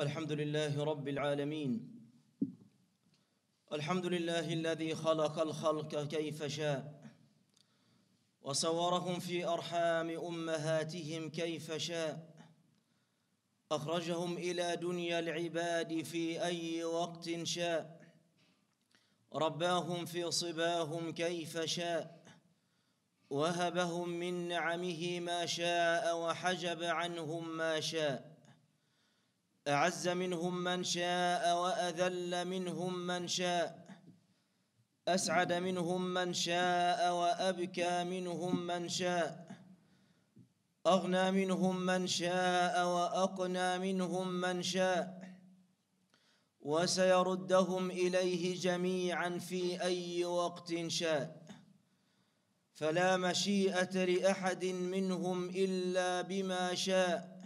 الحمد لله رب العالمين الحمد لله الذي خلق الخلق كيف شاء وصورهم في أرحام أمهاتهم كيف شاء أخرجهم إلى دنيا العباد في أي وقت شاء رباهم في صباهم كيف شاء وهبهم من نعمه ما شاء وحجب عنهم ما شاء اعز منهم من شاء واذل منهم من شاء اسعد منهم من شاء وابكى منهم من شاء اغنى منهم من شاء واقنى منهم من شاء وسيردهم اليه جميعا في اي وقت شاء فلا مشيئه لاحد منهم الا بما شاء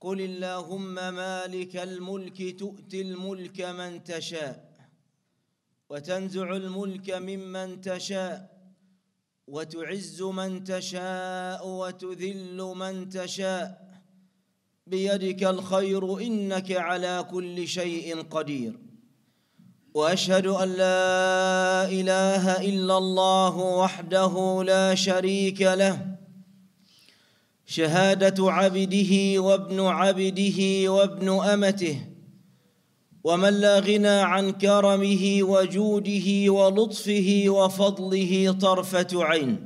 قل اللهم مالك الملك تؤتي الملك من تشاء وتنزع الملك ممن تشاء وتعز من تشاء وتذل من تشاء بيدك الخير إنك على كل شيء قدير وأشهد أن لا إله إلا الله وحده لا شريك له شهاده عبده وابن عبده وابن امته ومن لا غنى عن كرمه وجوده ولطفه وفضله طرفه عين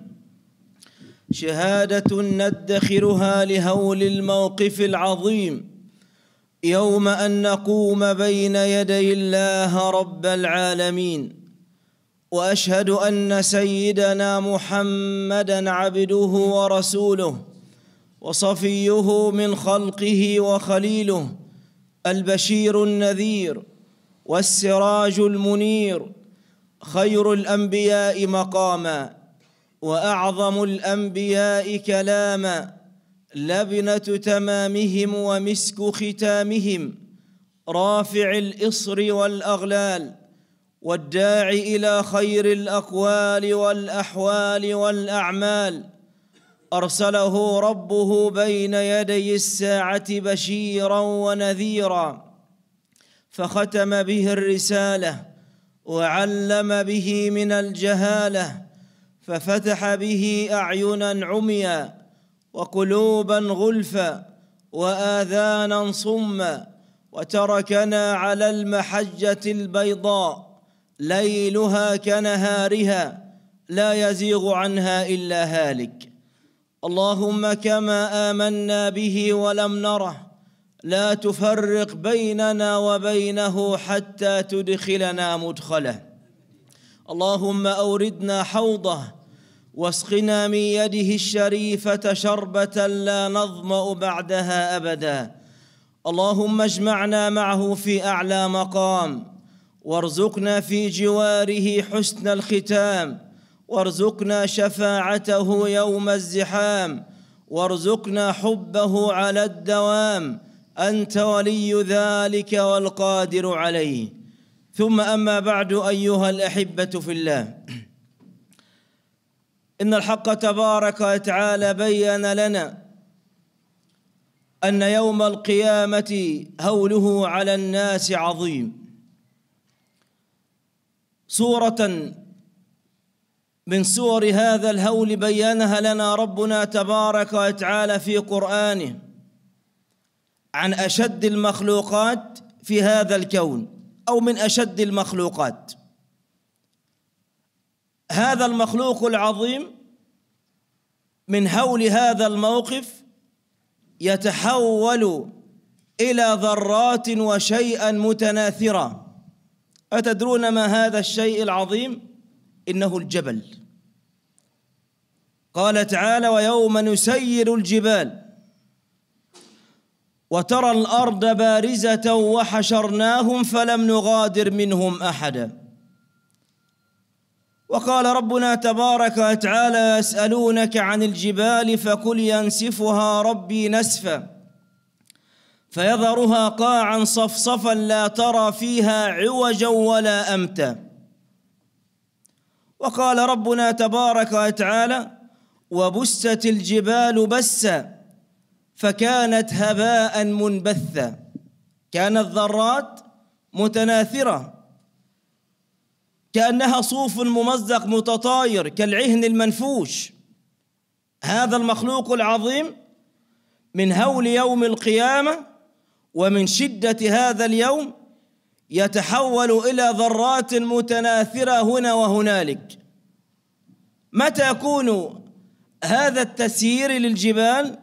شهاده ندخرها لهول الموقف العظيم يوم ان نقوم بين يدي الله رب العالمين واشهد ان سيدنا محمدا عبده ورسوله وصفيه من خلقه وخليله البشير النذير والسراج المنير خير الانبياء مقاما واعظم الانبياء كلاما لبنه تمامهم ومسك ختامهم رافع الاصر والاغلال والداعي الى خير الاقوال والاحوال والاعمال ارسله ربه بين يدي الساعه بشيرا ونذيرا فختم به الرساله وعلم به من الجهاله ففتح به اعينا عميا وقلوبا غلفا واذانا صما وتركنا على المحجه البيضاء ليلها كنهارها لا يزيغ عنها الا هالك اللهم كما امنا به ولم نره لا تفرق بيننا وبينه حتى تدخلنا مدخله اللهم اوردنا حوضه واسقنا من يده الشريفه شربه لا نظما بعدها ابدا اللهم اجمعنا معه في اعلى مقام وارزقنا في جواره حسن الختام وارزقنا شفاعته يوم الزحام وارزقنا حبه على الدوام أنت ولي ذلك والقادر عليه ثم أما بعد أيها الأحبة في الله إن الحق تبارك وتعالى بيّن لنا أن يوم القيامة هوله على الناس عظيم صورة من صور هذا الهول بينها لنا ربنا تبارك وتعالى في قرآنه عن أشد المخلوقات في هذا الكون أو من أشد المخلوقات هذا المخلوق العظيم من هول هذا الموقف يتحول إلى ذرات وشيئا متناثرة أتدرون ما هذا الشيء العظيم؟ إنه الجبل قال تعالى ويوم نسير الجبال وترى الارض بارزه وحشرناهم فلم نغادر منهم احدا وقال ربنا تبارك وتعالى يسالونك عن الجبال فقل ينسفها ربي نسفا فيذرها قاعا صفصفا لا ترى فيها عوجا ولا امتا وقال ربنا تبارك وتعالى وبست الجبال بسا فكانت هباء منبثا كانت ذرات متناثره كانها صوف ممزق متطاير كالعهن المنفوش هذا المخلوق العظيم من هول يوم القيامه ومن شده هذا اليوم يتحول الى ذرات متناثره هنا وهنالك متى يكون هذا التسيير للجبال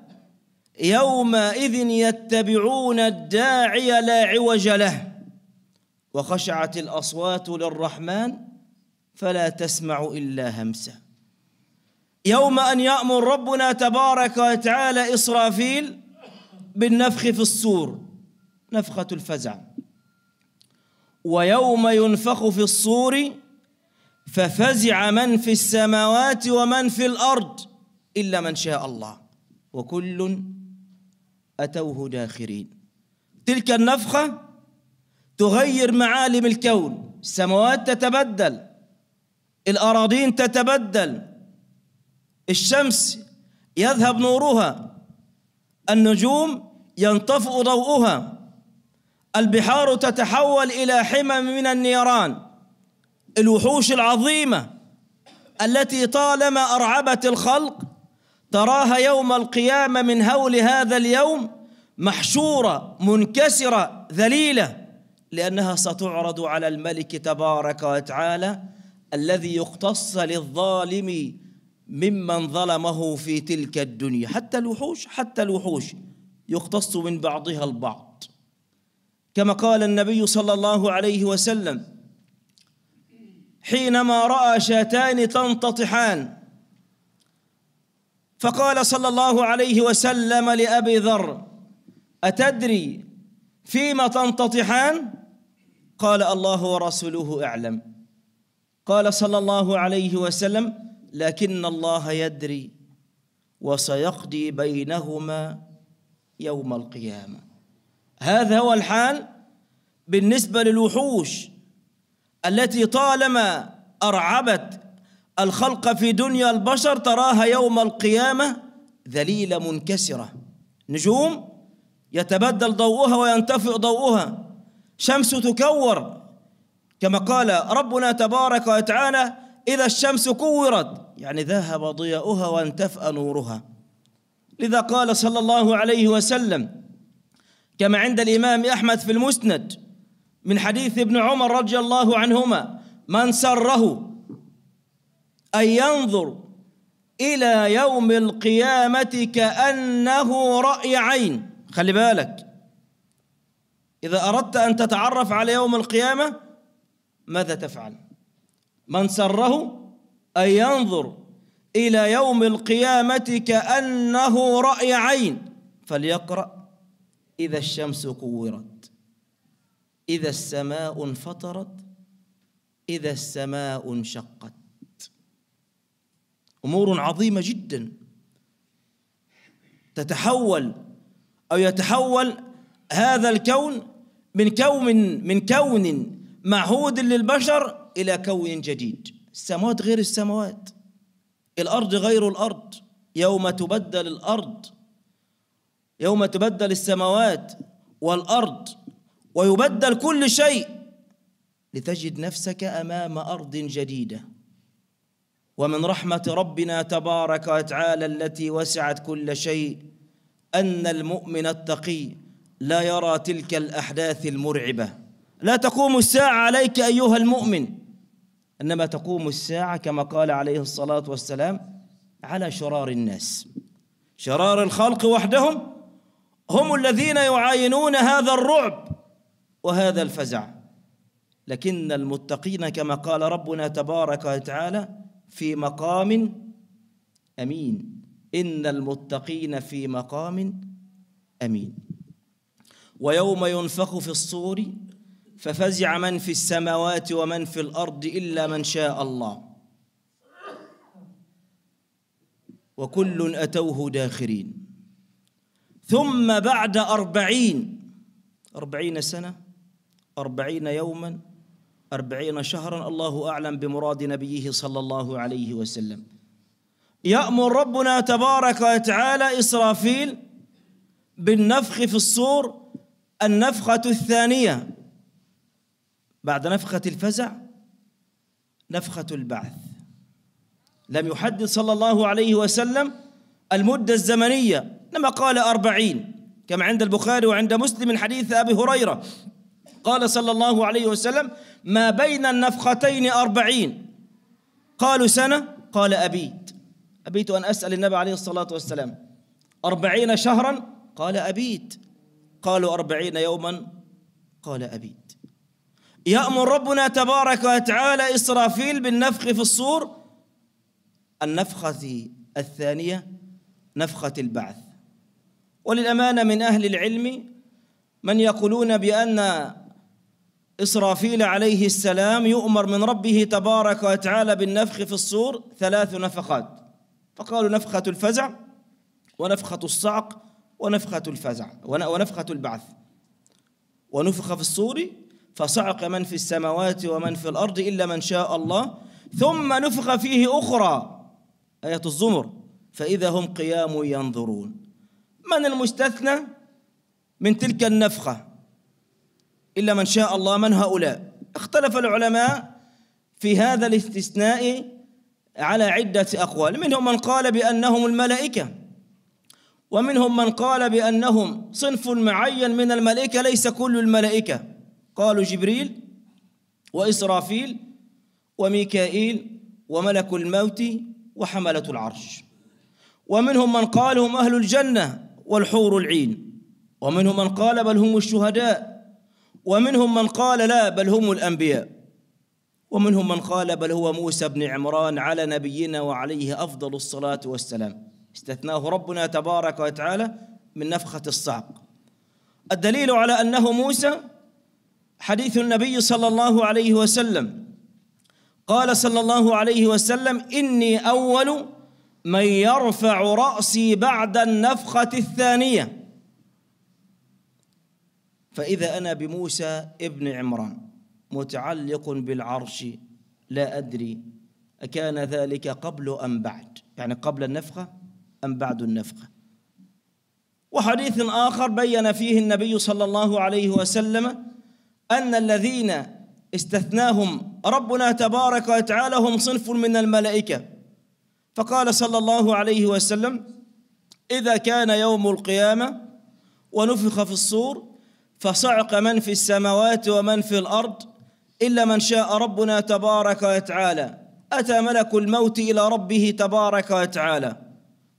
يومئذ يتبعون الداعي لا عوج له وخشعت الاصوات للرحمن فلا تسمع الا همسا يوم ان يامر ربنا تبارك وتعالى اسرافيل بالنفخ في الصور نفخه الفزع ويوم ينفخ في الصور ففزع من في السماوات ومن في الارض الا من شاء الله وكل اتوه داخرين تلك النفخه تغير معالم الكون السماوات تتبدل الاراضين تتبدل الشمس يذهب نورها النجوم ينطفئ ضوءها البحار تتحول الى حمم من النيران الوحوش العظيمه التي طالما ارعبت الخلق تراها يوم القيامه من هول هذا اليوم محشوره منكسره ذليله لانها ستعرض على الملك تبارك وتعالى الذي يقتص للظالم ممن ظلمه في تلك الدنيا حتى الوحوش حتى الوحوش يقتص من بعضها البعض كما قال النبي صلى الله عليه وسلم حينما راى شاتان تنتطحان فقال صلى الله عليه وسلم لابي ذر اتدري فيما تنتطحان قال الله ورسوله اعلم قال صلى الله عليه وسلم لكن الله يدري وسيقضي بينهما يوم القيامه هذا هو الحال بالنسبة للوحوش التي طالما أرعبت الخلق في دنيا البشر تراها يوم القيامة ذليلة منكسرة نجوم يتبدل ضوءها وينتفئ ضوءها شمس تكور كما قال ربنا تبارك وتعالى إذا الشمس كورت يعني ذهب ضياؤها وانتفأ نورها لذا قال صلى الله عليه وسلم كما عند الإمام أحمد في المسند من حديث ابن عمر رضي الله عنهما من سره أن ينظر إلى يوم القيامة كأنه رأي عين خلي بالك إذا أردت أن تتعرف على يوم القيامة ماذا تفعل من سره أن ينظر إلى يوم القيامة كأنه رأي عين فليقرأ إذا الشمس كورت إذا السماء انفطرت إذا السماء انشقت أمور عظيمة جدا تتحول أو يتحول هذا الكون من كون من كون معهود للبشر إلى كون جديد السماوات غير السماوات الأرض غير الأرض يوم تبدل الأرض يوم تبدل السماوات والارض ويبدل كل شيء لتجد نفسك امام ارض جديده ومن رحمه ربنا تبارك وتعالى التي وسعت كل شيء ان المؤمن التقي لا يرى تلك الاحداث المرعبه لا تقوم الساعه عليك ايها المؤمن انما تقوم الساعه كما قال عليه الصلاه والسلام على شرار الناس شرار الخلق وحدهم هم الذين يعاينون هذا الرعب وهذا الفزع لكن المتقين كما قال ربنا تبارك وتعالى في مقام امين ان المتقين في مقام امين ويوم ينفخ في الصور ففزع من في السماوات ومن في الارض الا من شاء الله وكل اتوه داخرين ثم بعد أربعين أربعين سنة أربعين يوما أربعين شهرا الله أعلم بمراد نبيه صلى الله عليه وسلم يأمر ربنا تبارك وتعالى إسرافيل بالنفخ في الصور النفخة الثانية بعد نفخة الفزع نفخة البعث لم يحدد صلى الله عليه وسلم المدة الزمنية لما قال أربعين كما عند البخاري وعند مسلم من حديث أبي هريرة قال صلى الله عليه وسلم ما بين النفختين أربعين قالوا سنة قال أبيت أبيت أن أسأل النبي عليه الصلاة والسلام أربعين شهرا قال أبيت قالوا أربعين يوما قال أبيت يأمر ربنا تبارك وتعالى إسرافيل بالنفخ في الصور النفخة الثانية نفخة البعث وللأمانة من أهل العلم من يقولون بأن إسرافيل عليه السلام يؤمر من ربه تبارك وتعالى بالنفخ في الصور ثلاث نفخات فقالوا نفخة الفزع ونفخة الصعق ونفخة الفزع ونفخة البعث ونفخ في الصور فصعق من في السماوات ومن في الأرض إلا من شاء الله ثم نفخ فيه أخرى آية الزمر فإذا هم قيام ينظرون من المستثنى من تلك النفخة إلا من شاء الله من هؤلاء اختلف العلماء في هذا الاستثناء على عدة أقوال منهم من قال بأنهم الملائكة ومنهم من قال بأنهم صنف معين من الملائكة ليس كل الملائكة قالوا جبريل وإسرافيل وميكائيل وملك الموت وحملة العرش ومنهم من قال هم أهل الجنة والحور العين ومنهم من قال بل هم الشهداء ومنهم من قال لا بل هم الأنبياء ومنهم من قال بل هو موسى بن عمران على نبينا وعليه أفضل الصلاة والسلام استثناه ربنا تبارك وتعالى من نفخة الصعق الدليل على أنه موسى حديث النبي صلى الله عليه وسلم قال صلى الله عليه وسلم إني أول من يرفع رأسي بعد النفخة الثانية فإذا أنا بموسى ابن عمران متعلق بالعرش لا أدري أكان ذلك قبل أم بعد يعني قبل النفخة أم بعد النفخة وحديث آخر بين فيه النبي صلى الله عليه وسلم أن الذين استثناهم ربنا تبارك وتعالى هم صنف من الملائكة فقال صلى الله عليه وسلم إذا كان يوم القيامة ونفخ في الصور فصعق من في السماوات ومن في الأرض إلا من شاء ربنا تبارك وتعالى أتى ملك الموت إلى ربه تبارك وتعالى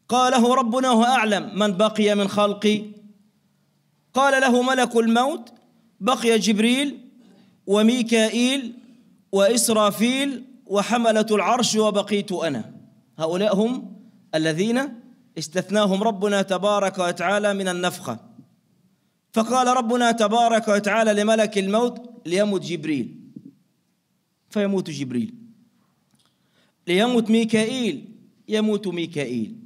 قاله ربنا أعلم من بقي من خلقي قال له ملك الموت بقي جبريل وميكائيل وإسرافيل وحملة العرش وبقيت أنا هؤلاء هم الذين استثناهم ربنا تبارك وتعالى من النفخة فقال ربنا تبارك وتعالى لملك الموت ليموت جبريل فيموت جبريل ليموت ميكائيل يموت ميكائيل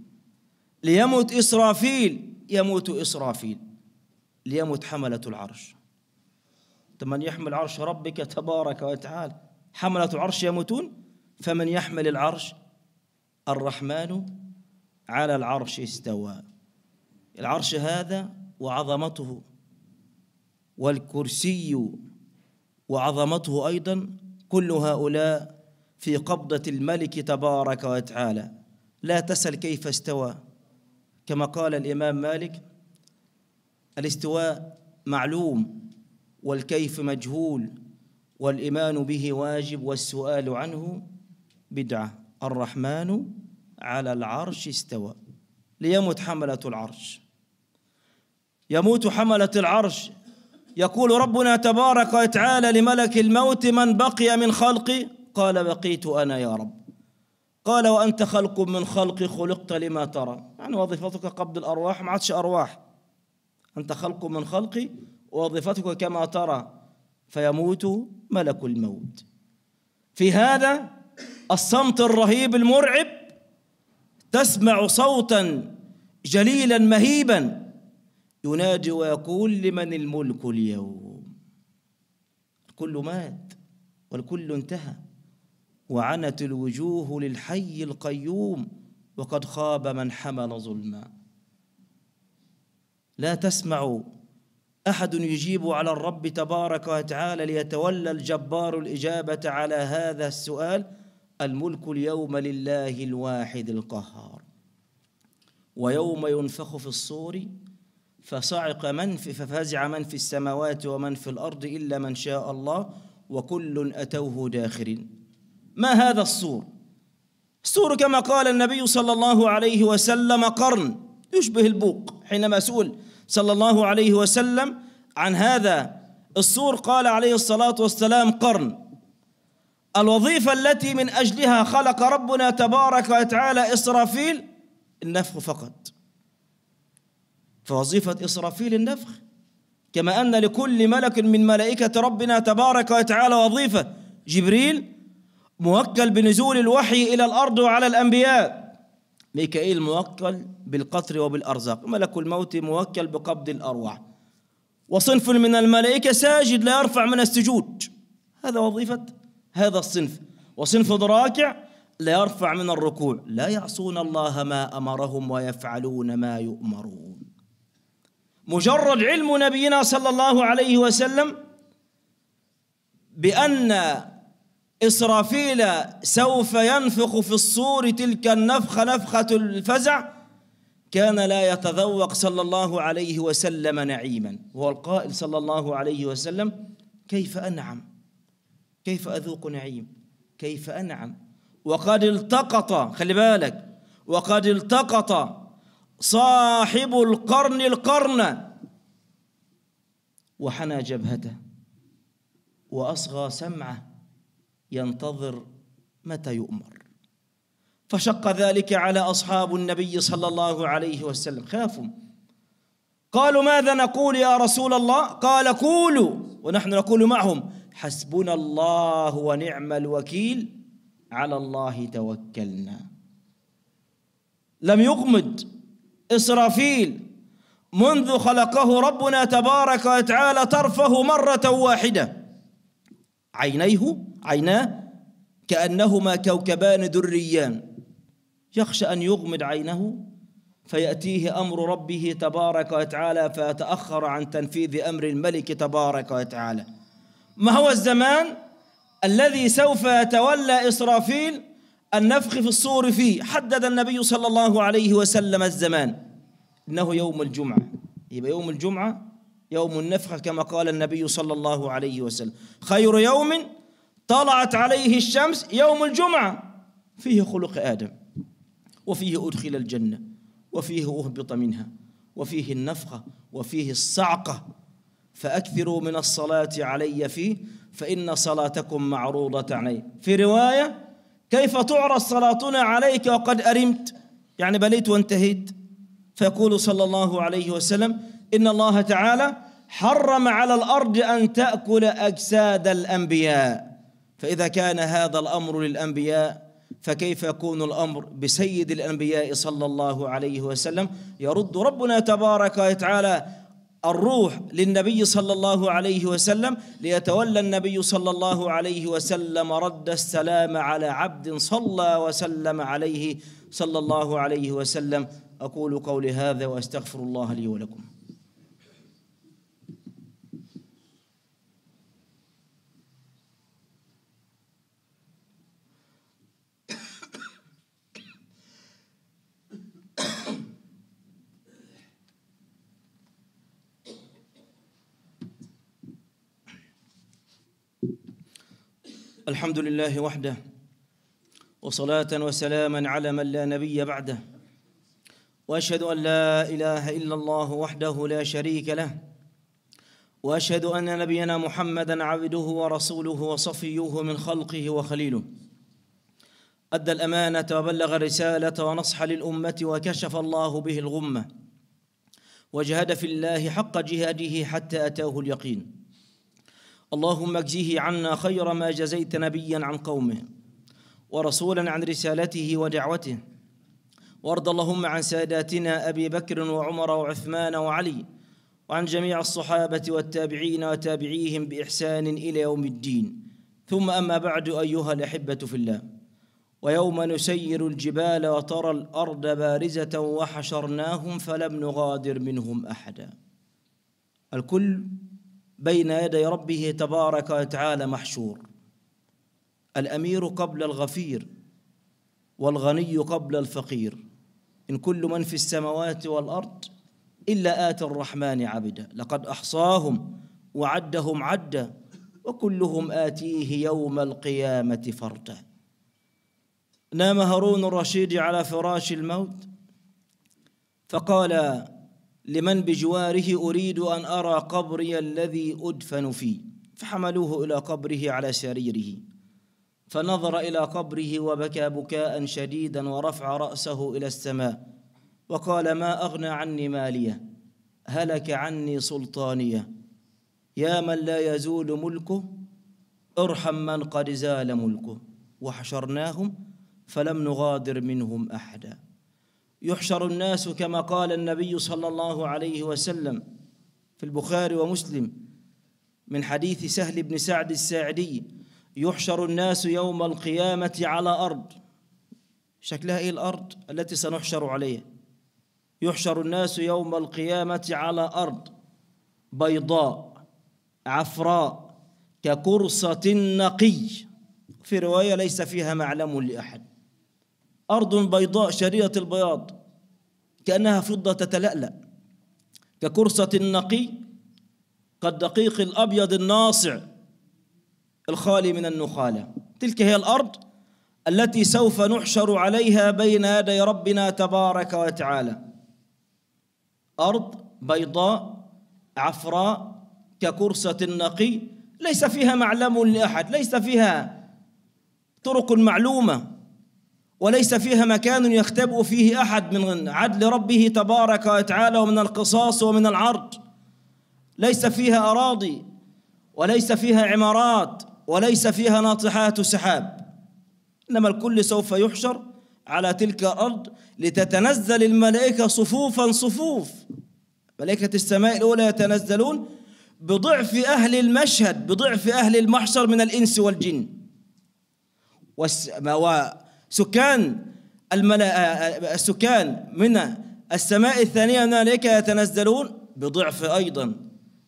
ليموت إسرافيل يموت إسرافيل ليموت حملة العرش فمن يحمل عرش ربك تبارك وتعالى حملة العرش يموتون فمن يحمل العرش الرحمن على العرش استوى العرش هذا وعظمته والكرسي وعظمته أيضا كل هؤلاء في قبضة الملك تبارك وتعالى لا تسل كيف استوى كما قال الإمام مالك الاستواء معلوم والكيف مجهول والإيمان به واجب والسؤال عنه بدعه الرحمن على العرش استوى ليمت حملة العرش يموت حملة العرش يقول ربنا تبارك وتعالى لملك الموت من بقي من خلقي قال بقيت أنا يا رب قال وأنت خلق من خلقي خلقت لما ترى يعني وظيفتك قبض الأرواح ما عادش أرواح أنت خلق من خلقي وظيفتك كما ترى فيموت ملك الموت في هذا الصمت الرهيب المرعب تسمع صوتا جليلا مهيبا ينادي ويقول لمن الملك اليوم الكل مات والكل انتهى وعنت الوجوه للحي القيوم وقد خاب من حمل ظلما لا تسمع احد يجيب على الرب تبارك وتعالى ليتولى الجبار الاجابه على هذا السؤال الملك اليوم لله الواحد القهار ويوم ينفخ في الصور فصعق من في ففزع من في السماوات ومن في الأرض إلا من شاء الله وكل أتوه داخرين ما هذا الصور الصور كما قال النبي صلى الله عليه وسلم قرن يشبه البوق حينما سئل صلى الله عليه وسلم عن هذا الصور قال عليه الصلاة والسلام قرن الوظيفة التي من أجلها خلق ربنا تبارك وتعالى إسرافيل النفخ فقط فوظيفة إسرافيل النفخ كما أن لكل ملك من ملائكة ربنا تبارك وتعالى وظيفة جبريل موكل بنزول الوحي إلى الأرض وعلى الأنبياء ميكائيل موكل بالقطر وبالأرزاق ملك الموت موكل بقبض الأرواح وصنف من الملائكة ساجد لا يرفع من السجود هذا وظيفة هذا الصنف وصنف ذراكع لا يرفع من الركوع لا يعصون الله ما أمرهم ويفعلون ما يؤمرون مجرد علم نبينا صلى الله عليه وسلم بأن إسرافيل سوف ينفخ في الصور تلك النفخة نفخة الفزع كان لا يتذوق صلى الله عليه وسلم نعيما وهو القائل صلى الله عليه وسلم كيف أنعم كيف أذوق نعيم كيف أنعم وقد التقط خلي بالك وقد التقط صاحب القرن القرن وحنى جبهته وأصغى سمعه ينتظر متى يؤمر فشق ذلك على أصحاب النبي صلى الله عليه وسلم خافوا قالوا ماذا نقول يا رسول الله قال قولوا ونحن نقول معهم حسبنا الله ونعم الوكيل على الله توكلنا لم يغمد إسرافيل منذ خلقه ربنا تبارك وتعالى طرفه مرة واحدة عينيه عيناه كأنهما كوكبان دريان يخشى أن يغمض عينه فيأتيه أمر ربه تبارك وتعالى فيتأخر عن تنفيذ أمر الملك تبارك وتعالى ما هو الزمان الذي سوف يتولى إسرافيل النفخ في الصور فيه حدد النبي صلى الله عليه وسلم الزمان إنه يوم الجمعة يبقى يوم الجمعة يوم النفخة كما قال النبي صلى الله عليه وسلم خير يوم طلعت عليه الشمس يوم الجمعة فيه خلق آدم وفيه أدخل الجنة وفيه أهبط منها وفيه النفخة وفيه الصعقة فأكثروا من الصلاة علي فيه فإن صلاتكم معروضة علي في رواية كيف تعرض صلاتنا عليك وقد أرمت يعني بليت وانتهيت فيقول صلى الله عليه وسلم إن الله تعالى حرم على الأرض أن تأكل أجساد الأنبياء فإذا كان هذا الأمر للأنبياء فكيف يكون الأمر بسيد الأنبياء صلى الله عليه وسلم يرد ربنا تبارك وتعالى الروح للنبي صلى الله عليه وسلم ليتولى النبي صلى الله عليه وسلم رد السلام على عبد صلى وسلم عليه صلى الله عليه وسلم أقول قولي هذا وأستغفر الله لي ولكم الحمد لله وحده وصلاة وسلاما على من لا نبي بعده وأشهد أن لا إله إلا الله وحده لا شريك له وأشهد أن نبينا محمدا عبده ورسوله وصفيه من خلقه وخليله أدى الأمانة وبلغ الرسالة ونصح للأمة وكشف الله به الغمة وجهد في الله حق جهاده حتى أتاه اليقين اللهم اجزه عنا خير ما جزيت نبيا عن قومه ورسولا عن رسالته ودعوته وارض اللهم عن ساداتنا ابي بكر وعمر وعثمان وعلي وعن جميع الصحابه والتابعين وتابعيهم باحسان الى يوم الدين ثم اما بعد ايها الاحبه في الله ويوم نسير الجبال وترى الارض بارزه وحشرناهم فلم نغادر منهم احدا الكل بين يدي ربه تبارك وتعالى محشور الامير قبل الغفير والغني قبل الفقير ان كل من في السماوات والارض الا اتى الرحمن عبدا لقد احصاهم وعدهم عدا وكلهم اتيه يوم القيامه فردا نام هارون الرشيد على فراش الموت فقال لمن بجواره أريد أن أرى قبري الذي أدفن فيه فحملوه إلى قبره على سريره فنظر إلى قبره وبكى بكاء شديدا ورفع رأسه إلى السماء وقال ما أغنى عني مالية هلك عني سلطانية يا من لا يزول ملكه ارحم من قد زال ملكه وحشرناهم فلم نغادر منهم أحداً يحشر الناس كما قال النبي صلى الله عليه وسلم في البخاري ومسلم من حديث سهل بن سعد الساعدي يحشر الناس يوم القيامة على أرض شكلها إيه الأرض التي سنحشر عليها يحشر الناس يوم القيامة على أرض بيضاء عفراء كقرصة نقي في رواية ليس فيها معلم لأحد أرض بيضاء شريرة البياض كأنها فضة تتلألأ ككرسة النقي كالدقيق الأبيض الناصع الخالي من النخالة تلك هي الأرض التي سوف نحشر عليها بين يدي ربنا تبارك وتعالى أرض بيضاء عفراء ككرسة النقي ليس فيها معلم لأحد ليس فيها طرق معلومة وليس فيها مكان يختبئ فيه احد من عدل ربه تبارك وتعالى ومن القصاص ومن العرض ليس فيها اراضي وليس فيها عمارات وليس فيها ناطحات سحاب انما الكل سوف يحشر على تلك الارض لتتنزل الملائكه صفوفا صفوف ملائكه السماء الاولى يتنزلون بضعف اهل المشهد بضعف اهل المحشر من الانس والجن سكان السكان من السماء الثانية هنالك يتنزلون بضعف أيضا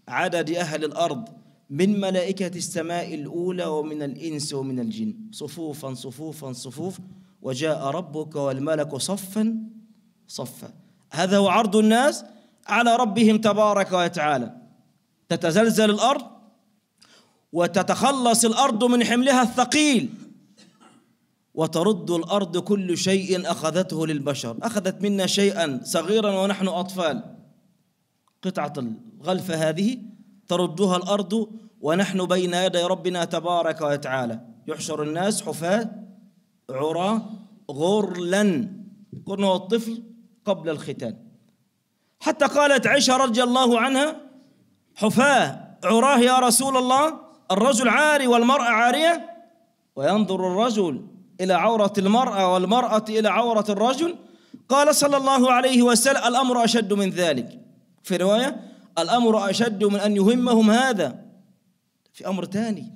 عدد أهل الأرض من ملائكة السماء الأولى ومن الإنس ومن الجن صفوفا صفوفا صفوف وجاء ربك والملك صفا صفا هذا هو عرض الناس على ربهم تبارك وتعالى تتزلزل الأرض وتتخلص الأرض من حملها الثقيل وترد الارض كل شيء اخذته للبشر اخذت منا شيئا صغيرا ونحن اطفال قطعه الغلفه هذه تردها الارض ونحن بين يدي ربنا تبارك وتعالى يحشر الناس حفاة عراة غرلا قلنا الطفل قبل الختان حتى قالت عائشة رضي الله عنها حفاة عراه يا رسول الله الرجل عاري والمرأة عارية وينظر الرجل إلى عورة المرأة والمرأة إلى عورة الرجل قال صلى الله عليه وسلم الأمر أشد من ذلك في رواية الأمر أشد من أن يهمهم هذا في أمر ثاني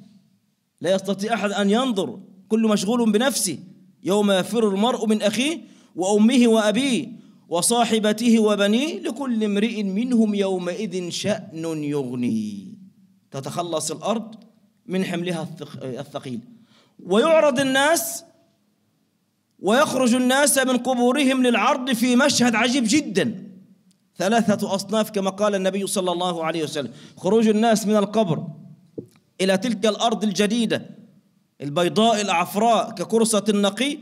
لا يستطيع أحد أن ينظر كل مشغول بنفسه يوم يفر المرء من أخيه وأمه وأبيه وصاحبته وبنيه لكل امرئ منهم يومئذ شأن يغني تتخلص الأرض من حملها الثقيل ويعرض الناس ويخرج الناس من قبورهم للعرض في مشهد عجيب جدا ثلاثة أصناف كما قال النبي صلى الله عليه وسلم خروج الناس من القبر إلى تلك الأرض الجديدة البيضاء العفراء ككرسة النقي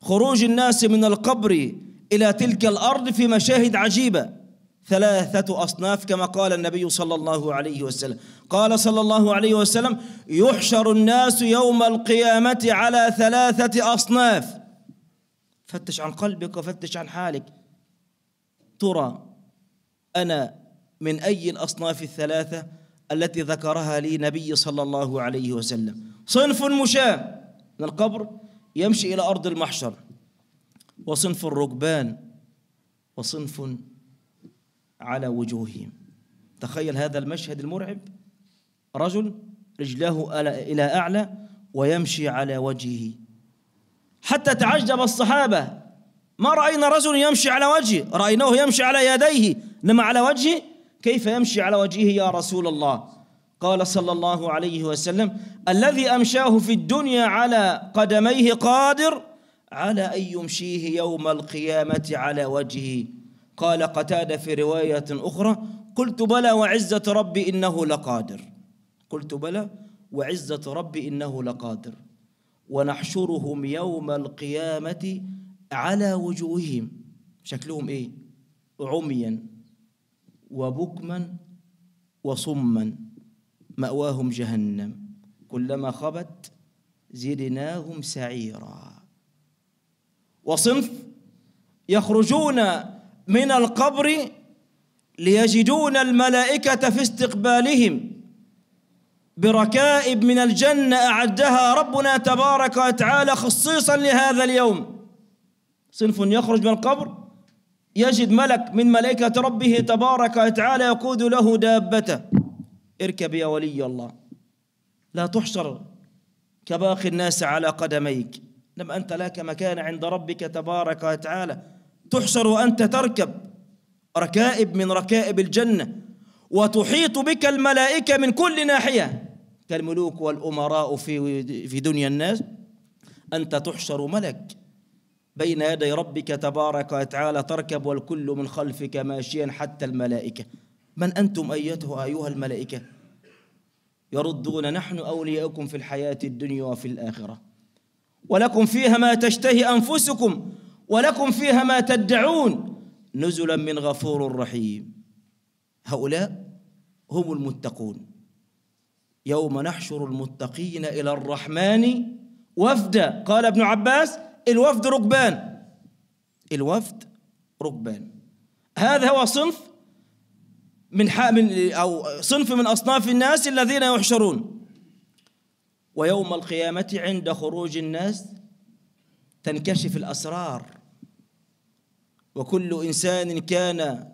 خروج الناس من القبر إلى تلك الأرض في مشاهد عجيبة ثلاثة أصناف كما قال النبي صلى الله عليه وسلم قال صلى الله عليه وسلم يحشر الناس يوم القيامة على ثلاثة أصناف فتش عن قلبك وفتش عن حالك ترى أنا من أي الأصناف الثلاثة التي ذكرها لي نبي صلى الله عليه وسلم صنف مشاة من القبر يمشي إلى أرض المحشر وصنف الركبان وصنف على وجوههم تخيل هذا المشهد المرعب رجل رجلاه إلى أعلى ويمشي على وجهه حتى تعجب الصحابة ما رأينا رجل يمشي على وجهه رأيناه يمشي على يديه إنما على وجهه كيف يمشي على وجهه يا رسول الله قال صلى الله عليه وسلم الذي أمشاه في الدنيا على قدميه قادر على أن يمشيه يوم القيامة على وجهه قال قتادة في رواية أخرى قلت بلى وعزة ربي إنه لقادر قلت بلى وعزة ربي إنه لقادر ونحشرهم يوم القيامة على وجوههم شكلهم إيه عميا وبكما وصما مأواهم جهنم كلما خبت زدناهم سعيرا وصنف يخرجون من القبر ليجدون الملائكة في استقبالهم بركائب من الجنة أعدها ربنا تبارك وتعالى خصيصا لهذا اليوم صنف يخرج من القبر يجد ملك من ملائكة ربه تبارك وتعالى يقود له دابته اركب يا ولي الله لا تحشر كباقي الناس على قدميك لم أنت لك مكان عند ربك تبارك وتعالى تحشر وأنت تركب ركائب من ركائب الجنة وتحيط بك الملائكة من كل ناحية كالملوك والأمراء في في دنيا الناس أنت تحشر ملك بين يدي ربك تبارك وتعالى تركب والكل من خلفك ماشيا حتى الملائكة من أنتم أيته أيها الملائكة يردون نحن أولياؤكم في الحياة الدنيا وفي الآخرة ولكم فيها ما تشتهي أنفسكم ولكم فيها ما تدعون نزلا من غفور رحيم هؤلاء هم المتقون يوم نحشر المتقين إلى الرحمن وفدا قال ابن عباس الوفد ركبان الوفد ركبان هذا هو صنف من من أو صنف من أصناف الناس الذين يحشرون ويوم القيامة عند خروج الناس تنكشف الأسرار وكل إنسان كان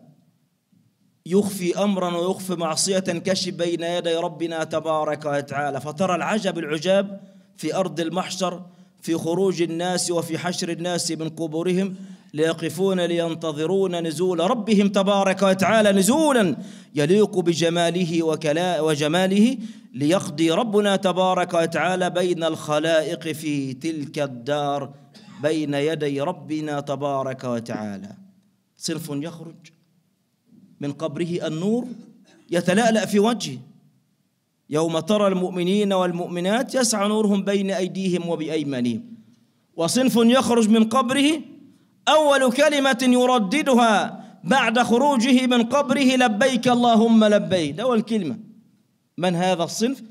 يخفي امرا ويخفي معصيه تنكشف بين يدي ربنا تبارك وتعالى فترى العجب العجاب في ارض المحشر في خروج الناس وفي حشر الناس من قبورهم ليقفون لينتظرون نزول ربهم تبارك وتعالى نزولا يليق بجماله وكلا وجماله ليقضي ربنا تبارك وتعالى بين الخلائق في تلك الدار بين يدي ربنا تبارك وتعالى صنف يخرج من قبره النور يتلألأ في وجهه يوم ترى المؤمنين والمؤمنات يسعى نورهم بين أيديهم وبأيمانهم وصنف يخرج من قبره أول كلمة يرددها بعد خروجه من قبره لبيك اللهم لبيك أول كلمة من هذا الصنف؟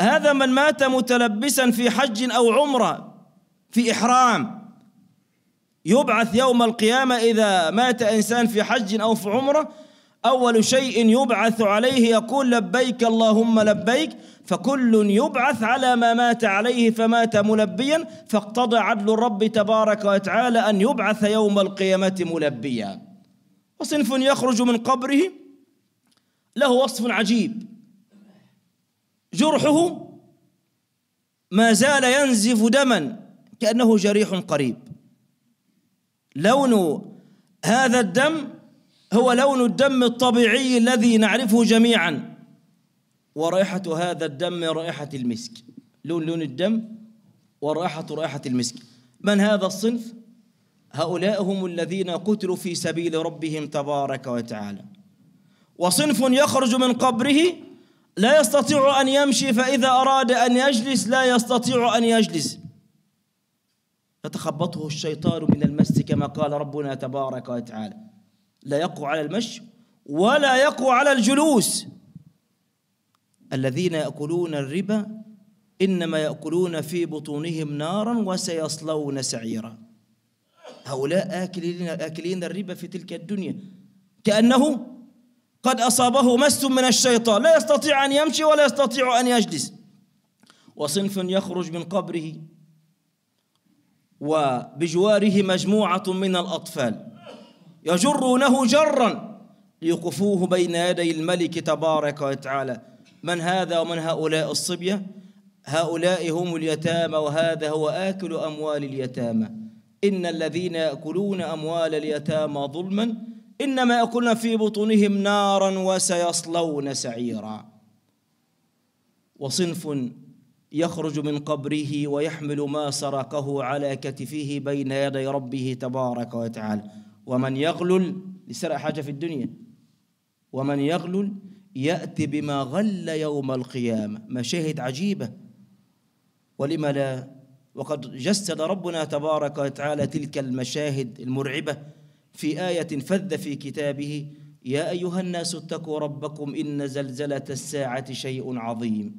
هذا من مات متلبسا في حج أو عمرة في إحرام يبعث يوم القيامة إذا مات إنسان في حج أو في عمرة أول شيء يبعث عليه يقول لبيك اللهم لبيك فكل يبعث على ما مات عليه فمات ملبيا فاقتضى عدل الرب تبارك وتعالى أن يبعث يوم القيامة ملبيا وصنف يخرج من قبره له وصف عجيب جرحه ما زال ينزف دما كأنه جريح قريب لون هذا الدم هو لون الدم الطبيعي الذي نعرفه جميعا ورائحة هذا الدم رائحة المسك لون لون الدم ورائحة رائحة المسك من هذا الصنف؟ هؤلاء هم الذين قتلوا في سبيل ربهم تبارك وتعالى وصنف يخرج من قبره لا يستطيع أن يمشي فإذا أراد أن يجلس لا يستطيع أن يجلس فتخبطه الشيطان من المس كما قال ربنا تبارك وتعالى لا يقوى على المشي ولا يقوى على الجلوس الذين يأكلون الربا إنما يأكلون في بطونهم نارا وسيصلون سعيرا هؤلاء آكلين, آكلين الربا في تلك الدنيا كأنه قد أصابه مس من الشيطان لا يستطيع أن يمشي ولا يستطيع أن يجلس وصنف يخرج من قبره وبجواره مجموعة من الأطفال يجرونه جرا ليقفوه بين يدي الملك تبارك وتعالى من هذا ومن هؤلاء الصبية هؤلاء هم اليتامى وهذا هو آكل أموال اليتامى إن الذين يأكلون أموال اليتامى ظلما إنما يأكلون في بطونهم نارا وسيصلون سعيرا وصنف يخرج من قبره ويحمل ما سرقه على كتفه بين يدي ربه تبارك وتعالى ومن يغلل لسرع حاجة في الدنيا ومن يغلل يأتي بما غل يوم القيامة مشاهد عجيبة ولما لا وقد جسد ربنا تبارك وتعالى تلك المشاهد المرعبة في آية فذ في كتابه يا أيها الناس اتقوا ربكم إن زلزلة الساعة شيء عظيم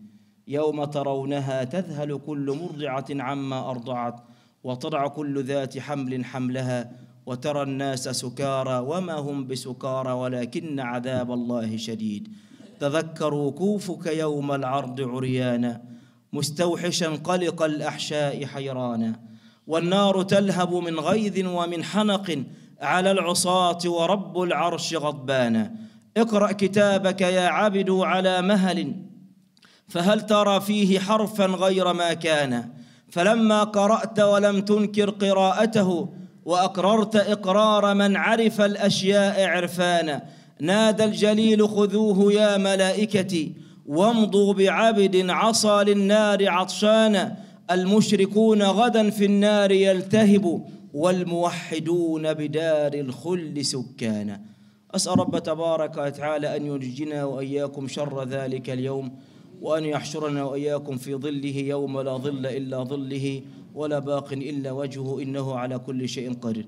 يوم ترونها تذهل كل مرضعة عما أرضعت وتضع كل ذات حمل حملها وترى الناس سكارى وما هم بسكارى ولكن عذاب الله شديد تذكروا كوفك يوم العرض عريانا مستوحشا قلق الأحشاء حيرانا والنار تلهب من غيظ ومن حنق على العصاة ورب العرش غضبانا اقرأ كتابك يا عبد على مهل فهل ترى فيه حرفا غير ما كان فلما قرأت ولم تنكر قراءته وأقررت إقرار من عرف الأشياء عرفانا نادى الجليل خذوه يا ملائكتي وامضوا بعبد عصى للنار عطشانا المشركون غدا في النار يلتهب والموحدون بدار الخل سكانا أسأل رب تبارك وتعالى أن ينجينا وإياكم شر ذلك اليوم وأن يحشرنا وإياكم في ظله يوم لا ظل إلا ظله ولا باق إلا وجهه إنه على كل شيء قدير